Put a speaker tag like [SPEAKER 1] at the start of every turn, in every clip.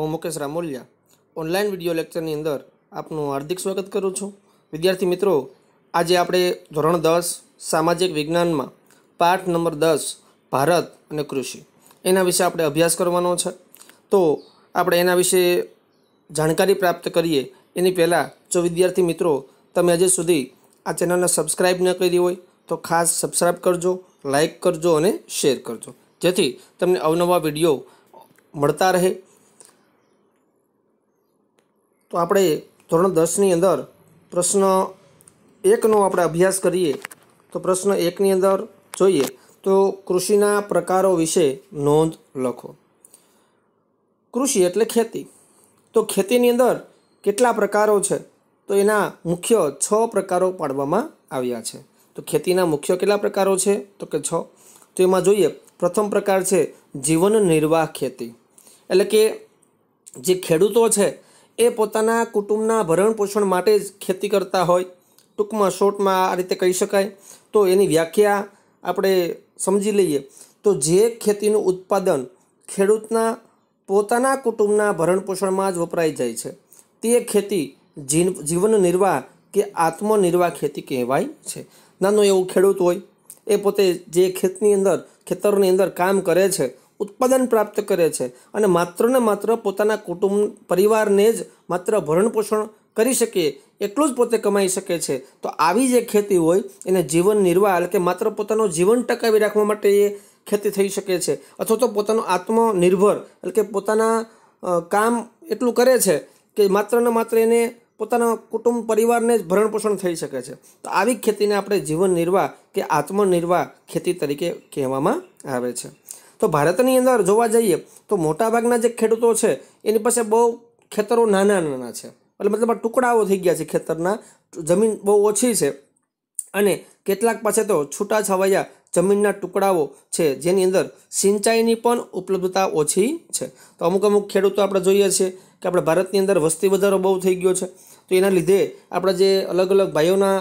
[SPEAKER 1] હું Mukesh Ramoliya online video લેક્ચરની અંદર આપનું હાર્દિક સ્વાગત કરું છું વિદ્યાર્થી મિત્રો આજે આપણે ધોરણ દસ સામાજિક વિજ્ઞાનમાં પાઠ નંબર દસ ભારત અને કૃષિ એના વિશે આપણે અભ્યાસ કરવાનો છે તો આપણે એના વિશે જાણકારી પ્રાપ્ત કરીએ એની પહેલાં જો વિદ્યાર્થી મિત્રો તમે હજી સુધી આ ચેનલને સબસ્ક્રાઈબ ન કરી હોય તો ખાસ સબસ્ક્રાઈબ કરજો લાઇક કરજો અને શેર કરજો જેથી તમને અવનવા વિડીયો મળતા રહે તો આપણે ધોરણ દસની અંદર પ્રશ્ન એકનો આપણે અભ્યાસ કરીએ તો પ્રશ્ન એકની અંદર જોઈએ તો કૃષિના પ્રકારો વિશે નોંધ લખો કૃષિ એટલે ખેતી તો ખેતીની અંદર કેટલા પ્રકારો છે તો એના મુખ્ય છ પ્રકારો પાડવામાં આવ્યા છે તો ખેતીના મુખ્ય કેટલા પ્રકારો છે તો કે છ તો એમાં જોઈએ પ્રથમ પ્રકાર છે જીવન નિર્વાહ ખેતી એટલે કે જે ખેડૂતો છે એ પોતાના કુટુંબના ભરણ પોષણ માટે જ ખેતી કરતા હોય ટૂંકમાં શોર્ટમાં આ રીતે કહી શકાય તો એની વ્યાખ્યા આપણે સમજી લઈએ તો જે ખેતીનું ઉત્પાદન ખેડૂતના પોતાના કુટુંબના ભરણ પોષણમાં જ વપરાઈ જાય છે તે ખેતી જીન જીવન નિર્વાહ કે આત્મનિર્વાહ ખેતી કહેવાય છે નાનો એવો ખેડૂત હોય એ પોતે જે ખેતની અંદર ખેતરની અંદર કામ કરે છે ઉત્પાદન પ્રાપ્ત કરે છે અને માત્ર ને માત્ર પોતાના કુટુંબ પરિવારને જ માત્ર ભરણપોષણ કરી શકીએ એટલું જ પોતે કમાઈ શકે છે તો આવી જે ખેતી હોય એને જીવન નિર્વાહ એટલે કે માત્ર પોતાનું જીવન ટકાવી રાખવા માટે એ ખેતી થઈ શકે છે અથવા તો પોતાનું આત્મનિર્ભર એટલે કે પોતાના કામ એટલું કરે છે કે માત્ર ને માત્ર એને પોતાના કુટુંબ પરિવારને જ ભરણ પોષણ થઈ શકે છે તો આવી ખેતીને આપણે જીવન નિર્વાહ કે આત્મનિર્વાહ ખેતી તરીકે કહેવામાં આવે છે તો ભારતની અંદર જોવા જઈએ તો મોટાભાગના જે ખેડૂતો છે એની પાસે બહુ ખેતરો નાના નાના છે એટલે મતલબ આ ટુકડાઓ થઈ ગયા છે ખેતરના જમીન બહુ ઓછી છે અને કેટલાક પાસે તો છૂટા છવાયા જમીનના ટુકડાઓ છે જેની અંદર સિંચાઈની પણ ઉપલબ્ધતા ઓછી છે તો અમુક અમુક ખેડૂતો આપણે જોઈએ છીએ કે આપણે ભારતની અંદર વસ્તી વધારો બહુ થઈ ગયો છે તો એના લીધે આપણા જે અલગ અલગ ભાઈઓના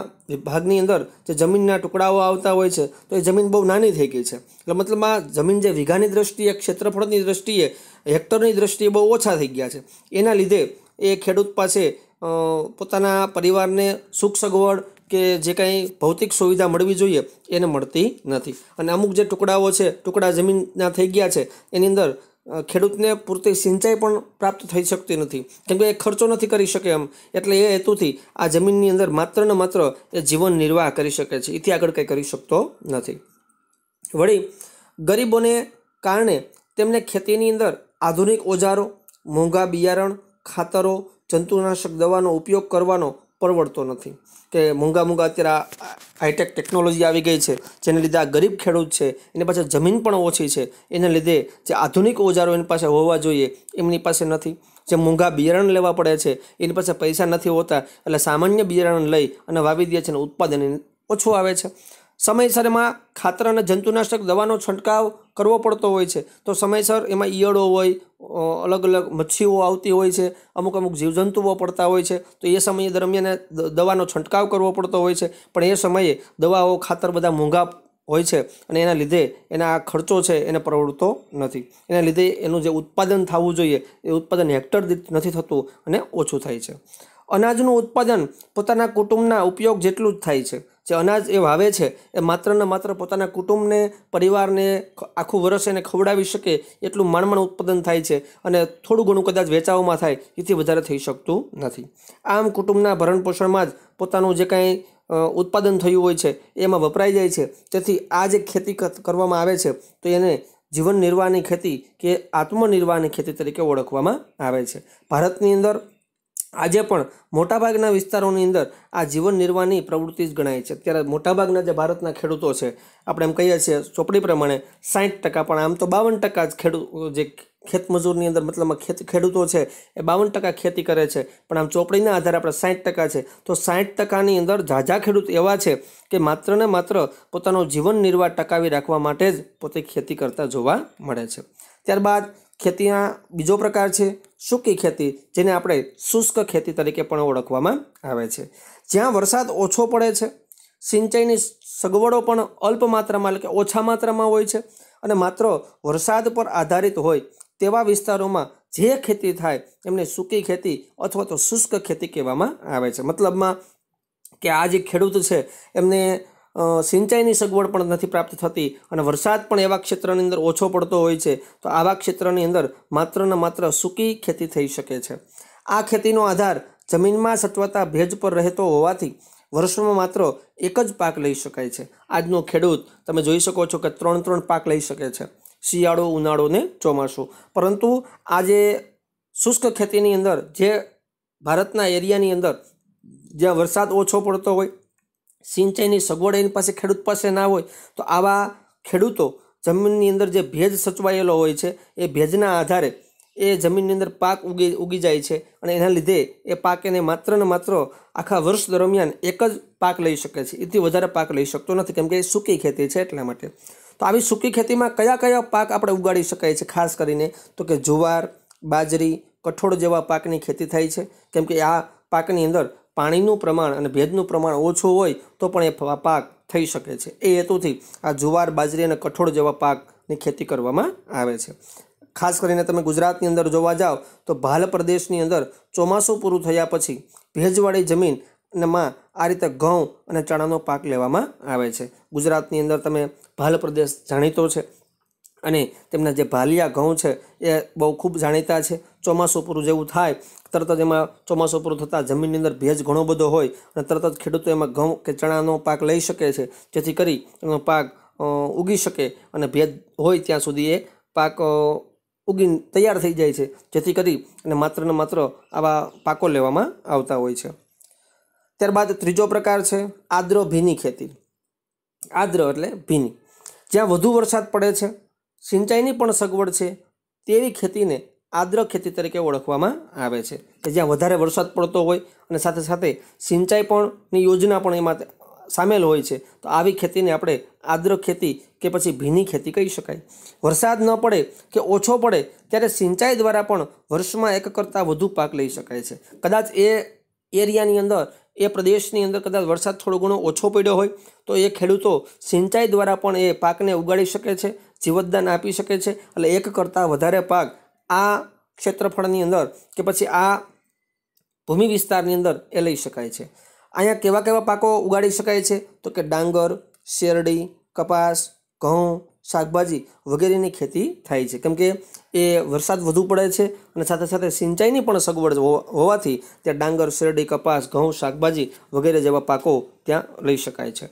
[SPEAKER 1] ભાગની અંદર જે જમીનના ટુકડાઓ આવતા હોય છે તો એ જમીન બહુ નાની થઈ ગઈ છે એટલે મતલબમાં જમીન જે વીઘાની દ્રષ્ટિએ ક્ષેત્રફળની દ્રષ્ટિએ હેક્ટરની દ્રષ્ટિએ બહુ ઓછા થઈ ગયા છે એના લીધે એ ખેડૂત પાસે પોતાના પરિવારને સુખ સગવડ કે જે કાંઈ ભૌતિક સુવિધા મળવી જોઈએ એને મળતી નથી અને અમુક જે ટુકડાઓ છે ટુકડા જમીનના થઈ ગયા છે એની અંદર ખેડૂતને પૂરતી સિંચાઈ પણ પ્રાપ્ત થઈ શકતી નથી કેમ કે એ ખર્ચો નથી કરી શકે એમ એટલે એ હેતુથી આ જમીનની અંદર માત્ર ને માત્ર એ જીવન નિર્વાહ કરી શકે છે એથી આગળ કંઈ કરી શકતો નથી વળી ગરીબોને કારણે તેમને ખેતીની અંદર આધુનિક ઓજારો મોંઘા બિયારણ ખાતરો જંતુનાશક દવાનો ઉપયોગ કરવાનો પરવડતો નથી કે મૂંગા મૂંગા અત્યારે હાઈટેક ટેકનોલોજી આવી ગઈ છે જેને લીધે આ ગરીબ ખેડૂત છે એની પાસે જમીન પણ ઓછી છે એને લીધે જે આધુનિક ઓજારો એની પાસે હોવા જોઈએ એમની પાસે નથી જે મોંઘા બિયારણ લેવા પડે છે એની પાસે પૈસા નથી હોતા એટલે સામાન્ય બિયારણ લઈ અને વાવી દે છે અને ઉત્પાદન ઓછું આવે છે સમયસરમાં ખાતર અને જંતુનાશક દવાનો છંટકાવ કરવો પડતો હોય છે તો સમયસર એમાં ઈયળો હોય અલગ અલગ મચ્છીઓ આવતી હોય છે અમુક અમુક જીવજંતુઓ પડતા હોય છે તો એ સમયે દરમિયાન દવાનો છંટકાવ કરવો પડતો હોય છે પણ એ સમયે દવાઓ ખાતર બધા મોંઘા હોય છે અને એના લીધે એના આ ખર્ચો છે એને પરવડતો નથી એના લીધે એનું જે ઉત્પાદન થવું જોઈએ એ ઉત્પાદન હેક્ટર દીઠ નથી થતું અને ઓછું થાય છે અનાજનું ઉત્પાદન પોતાના કુટુંબના ઉપયોગ જેટલું જ થાય છે જે અનાજ એ વાવે છે એ માત્ર ને માત્ર પોતાના કુટુંબને પરિવારને આખું વર્ષ એને ખવડાવી શકે એટલું માંડમણ ઉત્પાદન થાય છે અને થોડું ઘણું કદાચ વેચાવામાં થાય એથી વધારે થઈ શકતું નથી આમ કુટુંબના ભરણપોષણમાં જ પોતાનું જે કાંઈ ઉત્પાદન થયું હોય છે એમાં વપરાઈ જાય છે તેથી આ જે ખેતી કરવામાં આવે છે તો એને જીવન નિર્વાહની ખેતી કે આત્મનિર્વાહની ખેતી તરીકે ઓળખવામાં આવે છે ભારતની અંદર આજે પણ મોટાભાગના વિસ્તારોની અંદર આ જીવન નિર્વાહની પ્રવૃત્તિ જ ગણાય છે અત્યારે મોટાભાગના જે ભારતના ખેડૂતો છે આપણે એમ કહીએ છીએ ચોપડી પ્રમાણે સાઠ ટકા પણ આમ તો બાવન ટકા જ ખેડૂત જે ખેતમજૂરની અંદર મતલબમાં ખેત ખેડૂતો છે એ બાવન ટકા ખેતી કરે છે પણ આમ ચોપડીના આધારે આપણે સાઠ ટકા છે તો સાઠ ટકાની અંદર ઝાઝા ખેડૂત એવા છે કે માત્ર ને માત્ર પોતાનો જીવન નિર્વાહ ટકાવી રાખવા માટે જ પોતે ખેતી કરતા જોવા મળે છે ત્યારબાદ ખેતીના બીજો પ્રકાર છે સૂકી ખેતી જેને આપણે શુષ્ક ખેતી તરીકે પણ ઓળખવામાં આવે છે જ્યાં વરસાદ ઓછો પડે છે સિંચાઈની સગવડો પણ અલ્પ માત્રામાં એટલે કે ઓછા માત્રામાં હોય છે અને માત્ર વરસાદ પર આધારિત હોય તેવા વિસ્તારોમાં જે ખેતી થાય એમને સૂકી ખેતી અથવા તો શુષ્ક ખેતી કહેવામાં આવે છે મતલબમાં કે આ જે ખેડૂત છે એમને સિંચાઈની સગવડ પણ નથી પ્રાપ્ત થતી અને વરસાદ પણ એવા ક્ષેત્રની અંદર ઓછો પડતો હોય છે તો આવા ક્ષેત્રની અંદર માત્ર ને માત્ર સૂકી ખેતી થઈ શકે છે આ ખેતીનો આધાર જમીનમાં સચવાતા ભેજ પર રહેતો હોવાથી વર્ષમાં માત્ર એક જ પાક લઈ શકાય છે આજનો ખેડૂત તમે જોઈ શકો છો કે ત્રણ ત્રણ પાક લઈ શકે છે શિયાળો ઉનાળો ને ચોમાસું પરંતુ આજે શુષ્ક ખેતીની અંદર જે ભારતના એરિયાની અંદર જ્યાં વરસાદ ઓછો પડતો હોય સિંચાઈની સગવડ એની પાસે ખેડૂત પાસે ના હોય તો આવા ખેડૂતો જમીનની અંદર જે ભેજ સચવાયેલો હોય છે એ ભેજના આધારે એ જમીનની અંદર પાક ઉગી ઉગી જાય છે અને એના લીધે એ પાક એને માત્ર ને માત્ર આખા વર્ષ દરમિયાન એક જ પાક લઈ શકે છે એથી વધારે પાક લઈ શકતો નથી કેમ કે એ સૂકી ખેતી છે એટલા માટે તો આવી સૂકી ખેતીમાં કયા કયા પાક આપણે ઉગાડી શકાય છે ખાસ કરીને તો કે જુવાર બાજરી કઠોળ જેવા પાકની ખેતી થાય છે કેમ કે આ પાકની અંદર પાણીનું પ્રમાણ અને ભેજનું પ્રમાણ ઓછું હોય તો પણ એ પાક થઈ શકે છે એ હેતુથી આ જુવાર બાજરી અને કઠોળ જેવા પાકની ખેતી કરવામાં આવે છે ખાસ કરીને તમે ગુજરાતની અંદર જોવા જાઓ તો ભાલ પ્રદેશની અંદર ચોમાસું પૂરું થયા પછી ભેજવાળી જમીનમાં આ રીતે ઘઉં અને ચણાનો પાક લેવામાં આવે છે ગુજરાતની અંદર તમે ભાલ પ્રદેશ જાણીતો છે અને તેમના જે ભાલિયા ઘઉં છે એ બહુ ખૂબ જાણીતા છે ચોમાસું પૂરું જેવું થાય તરત જ એમાં ચોમાસું પૂરું થતાં જમીનની અંદર ભેજ ઘણો બધો હોય અને તરત જ ખેડૂતો એમાં ઘઉં કે ચણાનો પાક લઈ શકે છે જેથી કરી એનો પાક ઉગી શકે અને ભેજ હોય ત્યાં સુધી એ પાક ઉગી તૈયાર થઈ જાય છે જેથી કરી અને માત્ર ને માત્ર આવા પાકો લેવામાં આવતા હોય છે ત્યારબાદ ત્રીજો પ્રકાર છે આદ્ર ભીની ખેતી આદ્ર એટલે ભીની જ્યાં વધુ વરસાદ પડે છે સિંચાઈની પણ સગવડ છે તેવી ખેતીને આદ્ર ખેતી તરીકે ઓળખવામાં આવે છે કે જ્યાં વધારે વરસાદ પડતો હોય અને સાથે સાથે સિંચાઈ પણની યોજના પણ એમાં સામેલ હોય છે તો આવી ખેતીને આપણે આદ્ર ખેતી કે પછી ભીની ખેતી કહી શકાય વરસાદ ન પડે કે ઓછો પડે ત્યારે સિંચાઈ દ્વારા પણ વર્ષમાં એક કરતાં વધુ પાક લઈ શકાય છે કદાચ એ એરિયાની અંદર એ પ્રદેશની અંદર કદાચ વરસાદ થોડો ઘણો ઓછો પડ્યો હોય તો એ ખેડૂતો સિંચાઈ દ્વારા પણ એ પાકને ઉગાડી શકે છે જીવતદાન આપી શકે છે એટલે એક કરતાં વધારે પાક આ ક્ષેત્રફળની અંદર કે પછી આ ભૂમિ વિસ્તારની અંદર એ લઈ શકાય છે અહીંયા કેવા કેવા પાકો ઉગાડી શકાય છે તો કે ડાંગર શેરડી કપાસ ઘઉં શાકભાજી વગેરેની ખેતી થાય છે કેમ કે એ વરસાદ વધુ પડે છે અને સાથે સાથે સિંચાઈની પણ સગવડ હોવાથી ત્યાં ડાંગર શેરડી કપાસ ઘઉં શાકભાજી વગેરે જેવા પાકો ત્યાં લઈ શકાય છે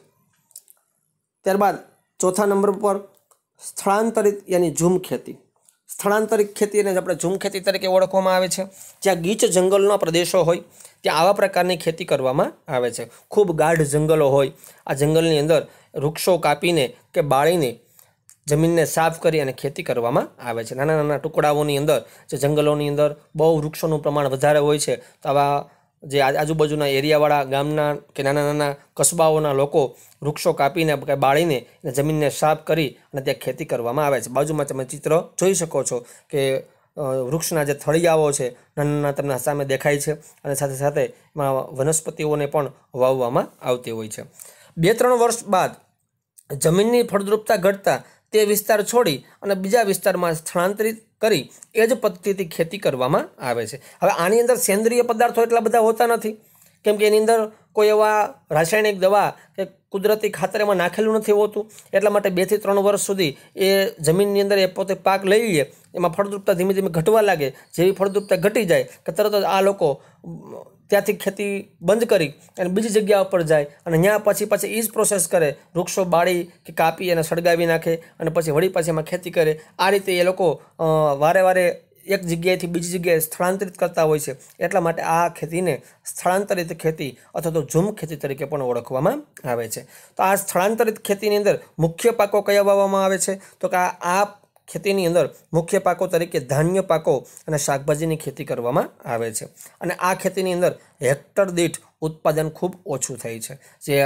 [SPEAKER 1] ત્યારબાદ ચોથા નંબર પર સ્થળાંતરિત યાની ઝૂમ ખેતી સ્થળાંતરિત ખેતીને જ આપણે ઝૂમ ખેતી તરીકે ઓળખવામાં આવે છે જ્યાં ગીચ જંગલના પ્રદેશો હોય ત્યાં આવા પ્રકારની ખેતી કરવામાં આવે છે ખૂબ ગાઢ જંગલો હોય આ જંગલની અંદર વૃક્ષો કાપીને કે બાળીને જમીનને સાફ કરી અને ખેતી કરવામાં આવે છે નાના નાના ટુકડાઓની અંદર જે જંગલોની અંદર બહુ વૃક્ષોનું પ્રમાણ વધારે હોય છે તો આવા જે આજુબાજુના એરિયાવાળા ગામના કે નાના નાના કસ્બાઓના લોકો વૃક્ષો કાપીને બાળીને જમીનને સાફ કરી અને ત્યાં ખેતી કરવામાં આવે છે બાજુમાં તમે ચિત્ર જોઈ શકો છો કે વૃક્ષના જે થળિયાઓ છે નાના નાના તમને સામે દેખાય છે અને સાથે સાથે એમાં વનસ્પતિઓને પણ વાવવામાં આવતી હોય છે બે ત્રણ વર્ષ બાદ જમીનની ફળદ્રુપતા ઘટતા તે વિસ્તાર છોડી અને બીજા વિસ્તારમાં સ્થળાંતરિત કરી એ જ પદ્ધતિથી ખેતી કરવામાં આવે છે હવે આની અંદર સેન્દ્રિય પદાર્થો એટલા બધા હોતા નથી કેમ કે એની અંદર કોઈ એવા રાસાયણિક દવા કે કુદરતી ખાતર એમાં નાખેલું નથી હોતું એટલા માટે બેથી ત્રણ વર્ષ સુધી એ જમીનની અંદર એ પોતે પાક લઈ લે એમાં ફળદ્રુપતા ધીમે ધીમે ઘટવા લાગે જેવી ફળદ્રુપતા ઘટી જાય કે તરત જ આ લોકો ત્યાંથી ખેતી બંધ કરી અને બીજી જગ્યા ઉપર જાય અને ત્યાં પછી પાછી એ જ પ્રોસેસ કરે વૃક્ષો બાળી કે કાપી અને સળગાવી નાખે અને પછી વળી પાછી એમાં ખેતી કરે આ રીતે એ લોકો વારે વારે એક જગ્યાએથી બીજી જગ્યાએ સ્થળાંતરિત કરતા હોય છે એટલા માટે આ ખેતીને સ્થળાંતરિત ખેતી અથવા તો ઝૂમ ખેતી તરીકે પણ ઓળખવામાં આવે છે તો આ સ્થળાંતરિત ખેતીની અંદર મુખ્ય પાકો કયા વાવવામાં આવે છે તો કે આ ખેતીની અંદર મુખ્ય પાકો તરીકે ધાન્ય પાકો અને શાકભાજીની ખેતી કરવામાં આવે છે અને આ ખેતીની અંદર હેક્ટર દીઠ ઉત્પાદન ખૂબ ઓછું થાય છે જે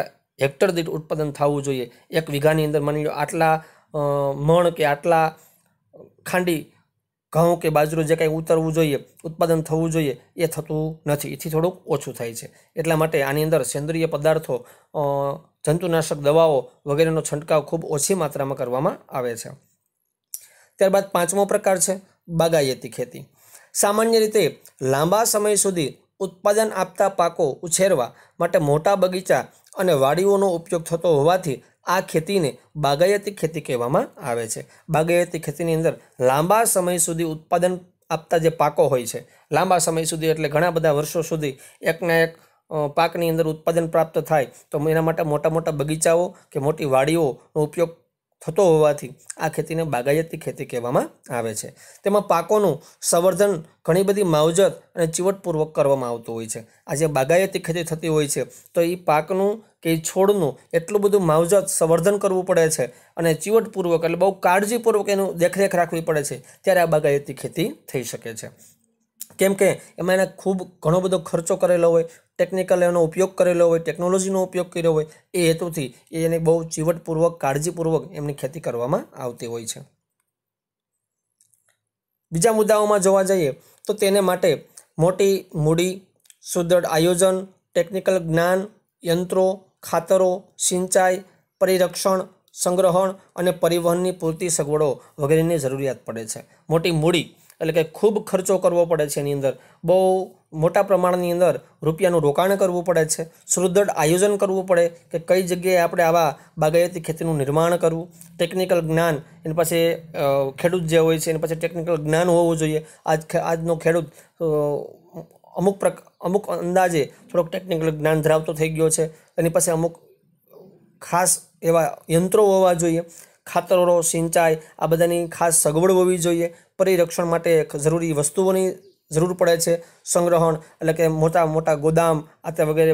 [SPEAKER 1] હેક્ટર દીઠ ઉત્પાદન થવું જોઈએ એક વીઘાની અંદર માની લો આટલા મણ કે આટલા ખાંડી ઘઉં કે બાજરું જે કાંઈ ઉતરવું જોઈએ ઉત્પાદન થવું જોઈએ એ થતું નથી એથી થોડુંક ઓછું થાય છે એટલા માટે આની અંદર સેન્દ્રિય પદાર્થો જંતુનાશક દવાઓ વગેરેનો છંટકાવ ખૂબ ઓછી માત્રામાં કરવામાં આવે છે ત્યારબાદ પાંચમો પ્રકાર છે બાગાયતી ખેતી સામાન્ય રીતે લાંબા સમય સુધી ઉત્પાદન આપતા પાકો ઉછેરવા માટે મોટા બગીચા અને વાડીઓનો ઉપયોગ થતો હોવાથી આ ખેતીને બાગાયતી ખેતી કહેવામાં આવે છે બાગાયતી ખેતીની અંદર લાંબા સમય સુધી ઉત્પાદન આપતા જે પાકો હોય છે લાંબા સમય સુધી એટલે ઘણા બધા વર્ષો સુધી એકના એક પાકની અંદર ઉત્પાદન પ્રાપ્ત થાય તો એના માટે મોટા મોટા બગીચાઓ કે મોટી વાડીઓનો ઉપયોગ થતો હોવાથી આ ખેતીને બાગાયતી ખેતી કહેવામાં આવે છે તેમાં પાકોનું સંવર્ધન ઘણી બધી માવજત અને ચીવટપૂર્વક કરવામાં આવતું હોય છે આ જે બાગાયતી ખેતી થતી હોય છે તો એ પાકનું કે છોડનું એટલું બધું માવજત સંવર્ધન કરવું પડે છે અને ચીવટપૂર્વક એટલે બહુ કાળજીપૂર્વક એનું દેખરેખ રાખવી પડે છે ત્યારે આ બાગાયતી ખેતી થઈ શકે છે કેમ કે એમાં એને ખૂબ ઘણો બધો ખર્ચો કરેલો હોય ટેકનિકલ એનો ઉપયોગ કરેલો હોય ટેકનોલોજીનો ઉપયોગ કર્યો હોય એ હેતુથી એને બહુ ચીવટપૂર્વક કાળજીપૂર્વક એમની ખેતી કરવામાં આવતી હોય છે બીજા મુદ્દાઓમાં જોવા જઈએ તો તેને માટે મોટી મૂડી સુદૃઢ આયોજન ટેકનિકલ જ્ઞાન યંત્રો ખાતરો સિંચાઈ પરિરક્ષણ સંગ્રહણ અને પરિવહનની પૂરતી સગવડો વગેરેની જરૂરિયાત પડે છે મોટી મૂડી એટલે કે ખૂબ ખર્ચો કરવો પડે છે એની અંદર બહુ મોટા પ્રમાણની અંદર રૂપિયાનું રોકાણ કરવું પડે છે સુદૃઢ આયોજન કરવું પડે કે કઈ જગ્યાએ આપણે આવા બાગાયતી ખેતીનું નિર્માણ કરવું ટેકનિકલ જ્ઞાન એની પાસે ખેડૂત જે હોય છે એની પાસે ટેકનિકલ જ્ઞાન હોવું જોઈએ આજ આજનો ખેડૂત અમુક પ્રક અમુક અંદાજે થોડોક ટેકનિકલ જ્ઞાન ધરાવતો થઈ ગયો છે એની પાસે અમુક ખાસ એવા યંત્રો હોવા જોઈએ ખાતરો સિંચાઈ આ બધાની ખાસ સગવડ હોવી જોઈએ પરિરક્ષણ માટે જરૂરી વસ્તુઓની જરૂર પડે છે સંગ્રહણ એટલે કે મોટા મોટા ગોદામ આ તે વગેરે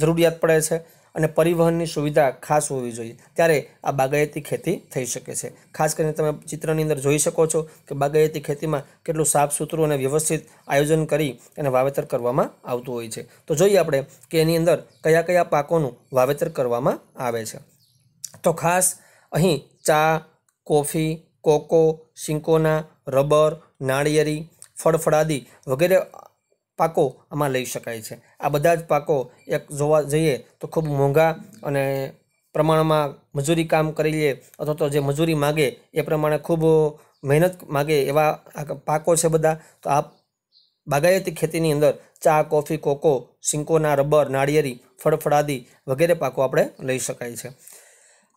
[SPEAKER 1] જરૂરિયાત પડે છે અને પરિવહનની સુવિધા ખાસ હોવી જોઈએ ત્યારે આ બાગાયતી ખેતી થઈ શકે છે ખાસ કરીને તમે ચિત્રની અંદર જોઈ શકો છો કે બાગાયતી ખેતીમાં કેટલું સાફ સુથરું અને વ્યવસ્થિત આયોજન કરી અને વાવેતર કરવામાં આવતું હોય છે તો જોઈએ આપણે કે એની અંદર કયા કયા પાકોનું વાવેતર કરવામાં આવે છે તો ખાસ અહીં ચા કોફી કોકો સિંકોના રબર નાળિયેરી ફળફળાદી વગેરે પાકો આમાં લઈ શકાય છે આ બધા જ પાકો એક જોવા જઈએ તો ખૂબ મોંઘા અને પ્રમાણમાં મજૂરી કામ કરી લે અથવા તો જે મજૂરી માગે એ પ્રમાણે ખૂબ મહેનત માગે એવા પાકો છે બધા તો આ બાગાયતી ખેતીની અંદર ચા કોફી કોકો સિંકોના રબર નાળિયેરી ફળફળાદી વગેરે પાકો આપણે લઈ શકાય છે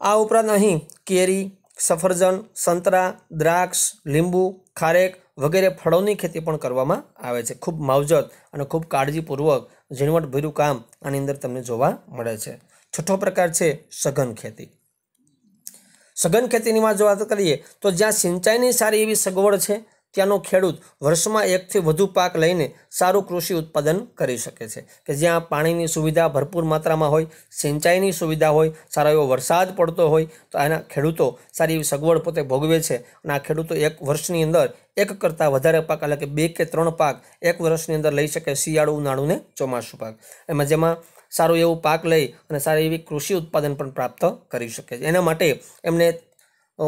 [SPEAKER 1] આ ઉપરાંત અહીં કેરી સફરજન સંતરા દ્રાક્ષ લીંબુ ખારેક વગેરે ફળોની ખેતી પણ કરવામાં આવે છે ખૂબ માવજત અને ખૂબ કાળજીપૂર્વક ઝીણવટભર્યું કામ આની અંદર તમને જોવા મળે છે છઠ્ઠો પ્રકાર છે સઘન ખેતી સઘન ખેતીની વાત જો વાત કરીએ તો જ્યાં સિંચાઈની સારી એવી સગવડ છે ત્યાંનો ખેડૂત વર્ષમાં એકથી વધુ પાક લઈને સારું કૃષિ ઉત્પાદન કરી શકે છે કે જ્યાં પાણીની સુવિધા ભરપૂર માત્રામાં હોય સિંચાઈની સુવિધા હોય સારો એવો વરસાદ પડતો હોય તો આના ખેડૂતો સારી એવી સગવડ પોતે ભોગવે છે અને આ ખેડૂતો એક વર્ષની અંદર એક કરતાં વધારે પાક એટલે કે બે કે ત્રણ પાક એક વર્ષની અંદર લઈ શકે શિયાળું ઉનાળું ને ચોમાસું પાક એમાં જેમાં સારું એવું પાક લઈ અને સારી એવી કૃષિ ઉત્પાદન પણ પ્રાપ્ત કરી શકે છે એના માટે એમને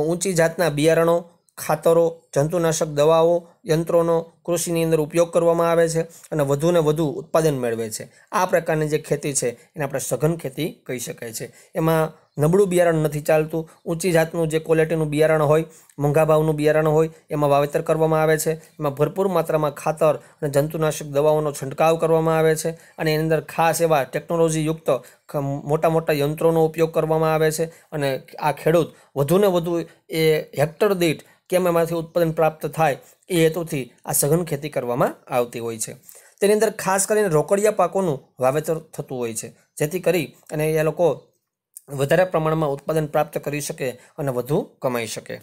[SPEAKER 1] ઊંચી જાતના બિયારણો ખાતરો જંતુનાશક દવાઓ યંત્રોનો કૃષિની અંદર ઉપયોગ કરવામાં આવે છે અને વધુને વધુ ઉત્પાદન મેળવે છે આ પ્રકારની જે ખેતી છે એને આપણે સઘન ખેતી કહી શકાય છે એમાં નબળું બિયારણ નથી ચાલતું ઊંચી જાતનું જે ક્વોલિટીનું બિયારણ હોય મોંઘા ભાવનું બિયારણ હોય એમાં વાવેતર કરવામાં આવે છે એમાં ભરપૂર માત્રામાં ખાતર અને જંતુનાશક દવાઓનો છંટકાવ કરવામાં આવે છે અને એની અંદર ખાસ એવા ટેકનોલોજીયુક્ત મોટા મોટા યંત્રોનો ઉપયોગ કરવામાં આવે છે અને આ ખેડૂત વધુને વધુ એ હેક્ટર દીઠ કેમ એમાંથી ઉત્પાદન પ્રાપ્ત થાય એ હેતુથી આ સઘન ખેતી કરવામાં આવતી હોય છે તેની અંદર ખાસ કરીને રોકડિયા પાકોનું વાવેતર થતું હોય છે જેથી કરી અને એ લોકો વધારે પ્રમાણમાં ઉત્પાદન પ્રાપ્ત કરી શકે અને વધુ કમાઈ શકે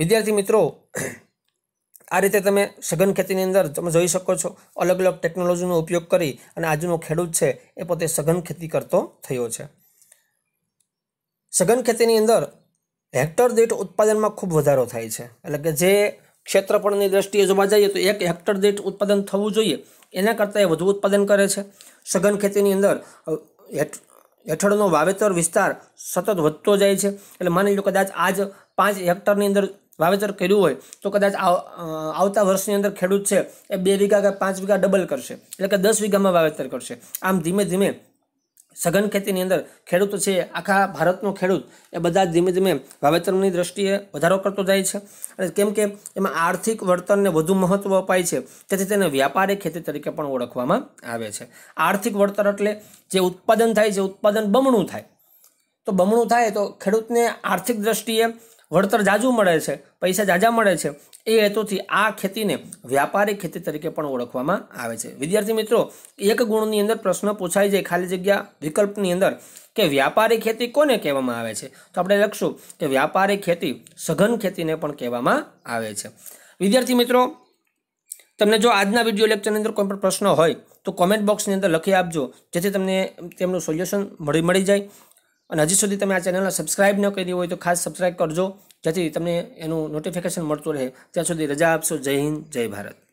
[SPEAKER 1] વિદ્યાર્થી મિત્રો આ રીતે તમે સઘન ખેતીની અંદર તમે જોઈ શકો છો અલગ અલગ ટેકનોલોજીનો ઉપયોગ કરી અને આજનો ખેડૂત છે એ પોતે સઘન ખેતી કરતો થયો છે સઘન ખેતીની અંદર હેક્ટર દીઠ ઉત્પાદનમાં ખૂબ વધારો થાય છે એટલે કે જે ક્ષેત્રફળની દ્રષ્ટિએ જોવા જઈએ તો એક હેક્ટર દીઠ ઉત્પાદન થવું જોઈએ એના કરતાં એ વધુ ઉત્પાદન કરે છે સઘન ખેતીની અંદર હેઠળનો વાવેતર વિસ્તાર સતત વધતો જાય છે એટલે માની લો કદાચ આજ પાંચ હેક્ટરની અંદર વાવેતર કર્યું હોય તો કદાચ આવતા વર્ષની અંદર ખેડૂત છે એ બે વીઘા કે પાંચ વીઘા ડબલ કરશે એટલે કે દસ વીઘામાં વાવેતર કરશે આમ ધીમે ધીમે સઘન ખેતીની અંદર ખેડૂત છે આખા ભારતનો ખેડૂત એ બધા ધીમે ધીમે વાવેતરની દ્રષ્ટિએ વધારો કરતો જાય છે અને કેમ કે એમાં આર્થિક વળતરને વધુ મહત્ત્વ અપાય છે તેથી તેને વ્યાપારી ખેતી તરીકે પણ ઓળખવામાં આવે છે આર્થિક વળતર એટલે જે ઉત્પાદન થાય છે ઉત્પાદન બમણું થાય તો બમણું થાય તો ખેડૂતને આર્થિક દ્રષ્ટિએ વળતર જાજુ મળે છે પૈસા જાજા મળે છે એ હેતુથી આ ખેતીને વ્યાપારી ખેતી તરીકે પણ ઓળખવામાં આવે છે વિદ્યાર્થી મિત્રો એક ગુણની અંદર પ્રશ્ન પૂછાય જાય ખાલી જગ્યા વિકલ્પની અંદર કે વ્યાપારી ખેતી કોને કહેવામાં આવે છે તો આપણે લખશું કે વ્યાપારી ખેતી સઘન ખેતીને પણ કહેવામાં આવે છે વિદ્યાર્થી મિત્રો તમને જો આજના વિડીયો લેક્ચરની અંદર કોઈ પણ પ્રશ્ન હોય તો કોમેન્ટ બોક્સની અંદર લખી આપજો જેથી તમને તેમનું સોલ્યુશન મળી મળી જાય અને હજી સુધી તમે આ ચેનલને સબસ્ક્રાઇબ ન કરી હોય તો ખાસ સબસ્ક્રાઇબ કરજો જેથી તમને એનું નોટિફિકેશન મળતું રહે ત્યાં સુધી રજા આપશો જય હિન્દ જય ભારત